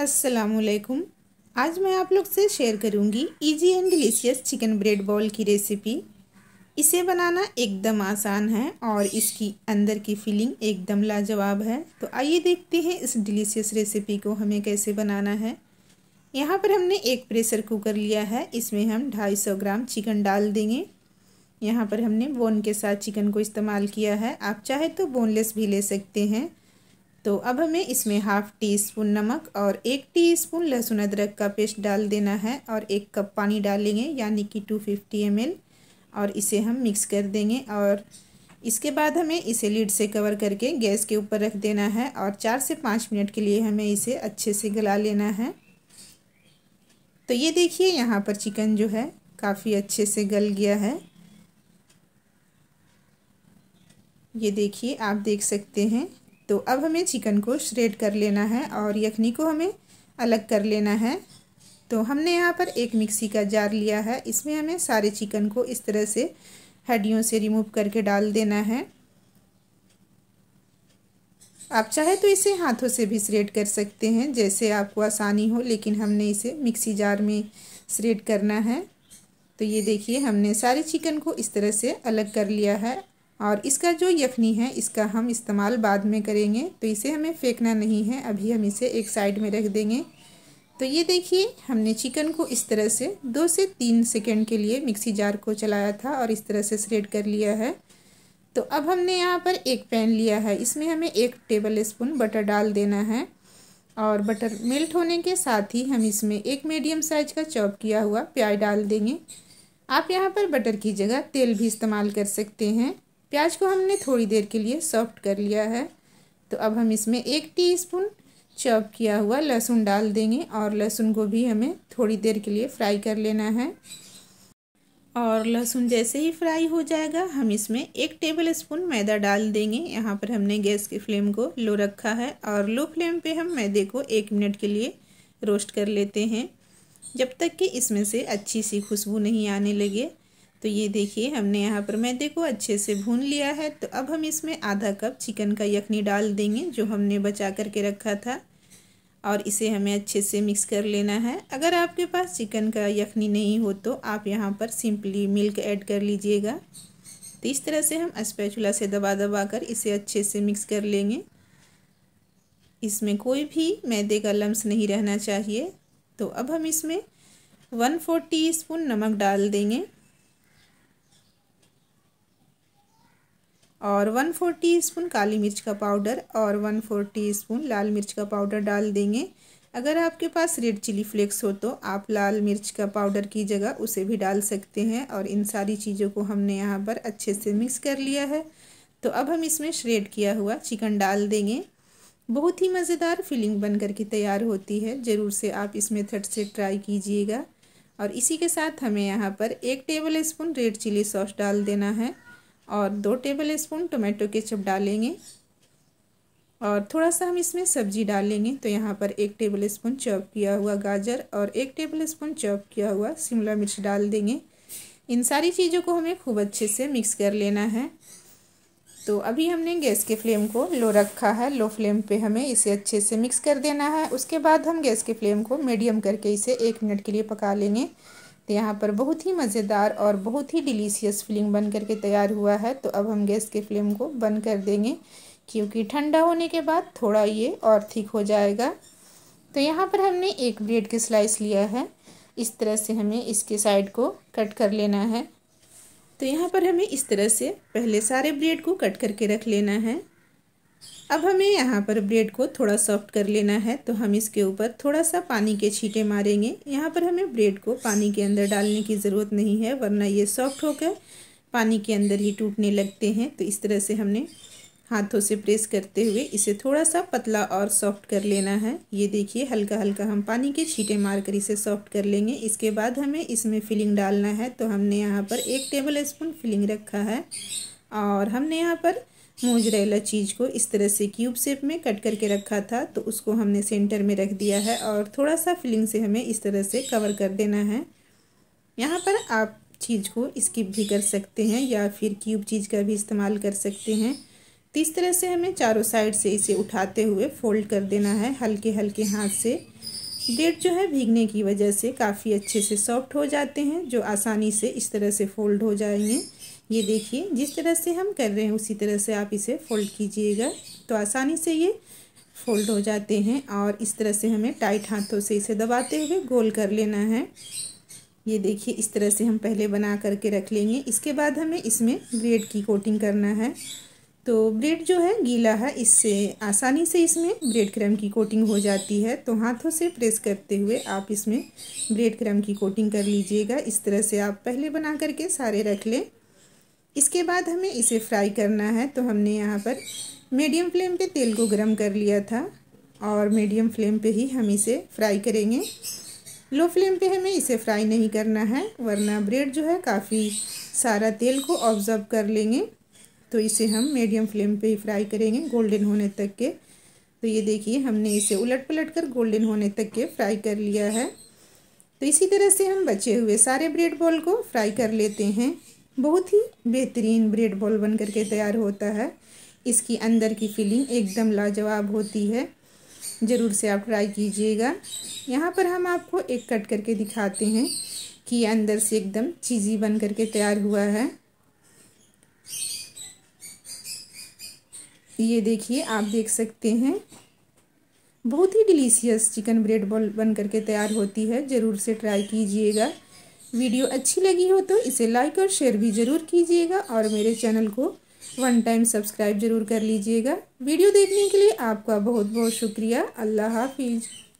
असलकुम आज मैं आप लोग से शेयर करूंगी easy and delicious chicken bread ball की रेसिपी इसे बनाना एकदम आसान है और इसकी अंदर की फीलिंग एकदम लाजवाब है तो आइए देखते हैं इस डिलीशियस रेसिपी को हमें कैसे बनाना है यहाँ पर हमने एक प्रेशर कुकर लिया है इसमें हम 250 ग्राम चिकन डाल देंगे यहाँ पर हमने बोन के साथ चिकन को इस्तेमाल किया है आप चाहे तो बोनलेस भी ले सकते हैं तो अब हमें इसमें हाफ टी स्पून नमक और एक टी स्पून लहसुन अदरक का पेस्ट डाल देना है और एक कप पानी डालेंगे यानी कि टू फिफ्टी एम और इसे हम मिक्स कर देंगे और इसके बाद हमें इसे लीड से कवर करके गैस के ऊपर रख देना है और चार से पाँच मिनट के लिए हमें इसे अच्छे से गला लेना है तो ये देखिए यहाँ पर चिकन जो है काफ़ी अच्छे से गल गया है ये देखिए आप देख सकते हैं तो अब हमें चिकन को श्रेड कर लेना है और यखनी को हमें अलग कर लेना है तो हमने यहाँ पर एक मिक्सी का जार लिया है इसमें हमें सारे चिकन को इस तरह से हड्डियों से रिमूव करके डाल देना है आप चाहे तो इसे हाथों से भी श्रेड कर सकते हैं जैसे आपको आसानी हो लेकिन हमने इसे मिक्सी जार में श्रेड करना है तो ये देखिए हमने सारे चिकन को इस तरह से अलग कर लिया है और इसका जो यखनी है इसका हम इस्तेमाल बाद में करेंगे तो इसे हमें फेंकना नहीं है अभी हम इसे एक साइड में रख देंगे तो ये देखिए हमने चिकन को इस तरह से दो से तीन सेकेंड के लिए मिक्सी जार को चलाया था और इस तरह से स्रेड कर लिया है तो अब हमने यहाँ पर एक पैन लिया है इसमें हमें एक टेबल स्पून बटर डाल देना है और बटर मेल्ट होने के साथ ही हम इसमें एक मीडियम साइज का चॉप किया हुआ प्याज डाल देंगे आप यहाँ पर बटर की जगह तेल भी इस्तेमाल कर सकते हैं प्याज को हमने थोड़ी देर के लिए सॉफ्ट कर लिया है तो अब हम इसमें एक टीस्पून चॉप किया हुआ लहसुन डाल देंगे और लहसुन को भी हमें थोड़ी देर के लिए फ्राई कर लेना है और लहसुन जैसे ही फ्राई हो जाएगा हम इसमें एक टेबल स्पून मैदा डाल देंगे यहाँ पर हमने गैस की फ्लेम को लो रखा है और लो फ्लेम पे हम मैदे को एक मिनट के लिए रोस्ट कर लेते हैं जब तक कि इसमें से अच्छी सी खुशबू नहीं आने लगे तो ये देखिए हमने यहाँ पर मैदे को अच्छे से भून लिया है तो अब हम इसमें आधा कप चिकन का यखनी डाल देंगे जो हमने बचा करके रखा था और इसे हमें अच्छे से मिक्स कर लेना है अगर आपके पास चिकन का यखनी नहीं हो तो आप यहाँ पर सिंपली मिल्क ऐड कर लीजिएगा तो इस तरह से हम स्पैचुला से दबा दबा कर इसे अच्छे से मिक्स कर लेंगे इसमें कोई भी मैदे का लम्स नहीं रहना चाहिए तो अब हम इसमें वन फोर टी स्पून नमक डाल देंगे और वन फोर टी स्पून काली मिर्च का पाउडर और वन फोर टी स्पून लाल मिर्च का पाउडर डाल देंगे अगर आपके पास रेड चिली फ्लेक्स हो तो आप लाल मिर्च का पाउडर की जगह उसे भी डाल सकते हैं और इन सारी चीज़ों को हमने यहाँ पर अच्छे से मिक्स कर लिया है तो अब हम इसमें श्रेड किया हुआ चिकन डाल देंगे बहुत ही मज़ेदार फिलिंग बन कर के तैयार होती है ज़रूर से आप इस मेथड से ट्राई कीजिएगा और इसी के साथ हमें यहाँ पर एक tablespoon red chilli sauce डाल देना है और दो टेबल स्पून टोमेटो केचप डालेंगे और थोड़ा सा हम इसमें सब्जी डालेंगे तो यहाँ पर एक टेबल स्पून चॉप किया हुआ गाजर और एक टेबल स्पून चॉप किया हुआ शिमला मिर्च डाल देंगे इन सारी चीज़ों को हमें खूब अच्छे से मिक्स कर लेना है तो अभी हमने गैस के फ्लेम को लो रखा है लो फ्लेम पे हमें इसे अच्छे से मिक्स कर देना है उसके बाद हम गैस के फ्लेम को मीडियम करके इसे एक मिनट के लिए पका लेंगे तो यहाँ पर बहुत ही मज़ेदार और बहुत ही डिलीशियस फिलिंग बन करके तैयार हुआ है तो अब हम गैस के फ्लेम को बंद कर देंगे क्योंकि ठंडा होने के बाद थोड़ा ये और थिक हो जाएगा तो यहाँ पर हमने एक ब्रेड के स्लाइस लिया है इस तरह से हमें इसके साइड को कट कर लेना है तो यहाँ पर हमें इस तरह से पहले सारे ब्रेड को कट करके रख लेना है अब हमें यहाँ पर ब्रेड को थोड़ा सॉफ्ट कर लेना है तो हम इसके ऊपर थोड़ा सा पानी के छींटे मारेंगे यहाँ पर हमें ब्रेड को पानी के अंदर डालने की ज़रूरत नहीं है वरना ये सॉफ्ट होकर पानी के अंदर ही टूटने लगते हैं तो इस तरह से हमने हाथों से प्रेस करते हुए इसे थोड़ा सा पतला और सॉफ्ट कर लेना है ये देखिए हल्का हल्का हम पानी के छींटे मारकर इसे सॉफ्ट कर लेंगे इसके बाद हमें इसमें फिलिंग डालना है तो हमने यहाँ पर एक टेबल स्पून फिलिंग रखा है और हमने यहाँ पर मोजरेला चीज़ को इस तरह से क्यूब शेप में कट करके रखा था तो उसको हमने सेंटर में रख दिया है और थोड़ा सा फिलिंग से हमें इस तरह से कवर कर देना है यहाँ पर आप चीज़ को स्किप भी कर सकते हैं या फिर क्यूब चीज़ का भी इस्तेमाल कर सकते हैं तो इस तरह से हमें चारों साइड से इसे उठाते हुए फोल्ड कर देना है हल्के हल्के हाथ से डेट जो है भीगने की वजह से काफ़ी अच्छे से सॉफ्ट हो जाते हैं जो आसानी से इस तरह से फोल्ड हो जाएंगे ये देखिए जिस तरह से हम कर रहे हैं उसी तरह से आप इसे फोल्ड कीजिएगा तो आसानी से ये फोल्ड हो जाते हैं और इस तरह से हमें टाइट हाथों से इसे दबाते हुए गोल कर लेना है ये देखिए इस तरह से हम पहले बना करके रख लेंगे इसके बाद हमें इसमें ब्रेड की कोटिंग करना है तो ब्रेड जो है गीला है इससे आसानी से इसमें ब्रेड क्रम की कोटिंग हो जाती है तो हाथों से प्रेस करते हुए आप इसमें ब्रेड क्रम की कोटिंग कर लीजिएगा इस तरह से आप पहले बना करके सारे रख लें इसके बाद हमें इसे फ्राई करना है तो हमने यहाँ पर मीडियम फ्लेम पे तेल को गर्म कर लिया था और मीडियम फ्लेम पे ही हम इसे फ्राई करेंगे लो फ्लेम पे हमें इसे फ्राई नहीं करना है वरना ब्रेड जो है काफ़ी सारा तेल को ऑब्ज़र्व कर लेंगे तो इसे हम मीडियम फ्लेम पे ही फ्राई करेंगे गोल्डन होने तक के तो ये देखिए हमने इसे उलट पलट कर गोल्डन होने तक के फ्राई कर लिया है तो इसी तरह से हम बचे हुए सारे ब्रेड बॉल को फ्राई कर लेते हैं बहुत ही बेहतरीन ब्रेड बॉल बन करके तैयार होता है इसकी अंदर की फीलिंग एकदम लाजवाब होती है ज़रूर से आप ट्राई कीजिएगा यहाँ पर हम आपको एक कट करके दिखाते हैं कि अंदर से एकदम चीज़ी बन करके तैयार हुआ है ये देखिए आप देख सकते हैं बहुत ही डिलीशियस चिकन ब्रेड बॉल बन करके तैयार होती है ज़रूर से ट्राई कीजिएगा वीडियो अच्छी लगी हो तो इसे लाइक और शेयर भी ज़रूर कीजिएगा और मेरे चैनल को वन टाइम सब्सक्राइब ज़रूर कर लीजिएगा वीडियो देखने के लिए आपका बहुत बहुत शुक्रिया अल्लाह हाफिज़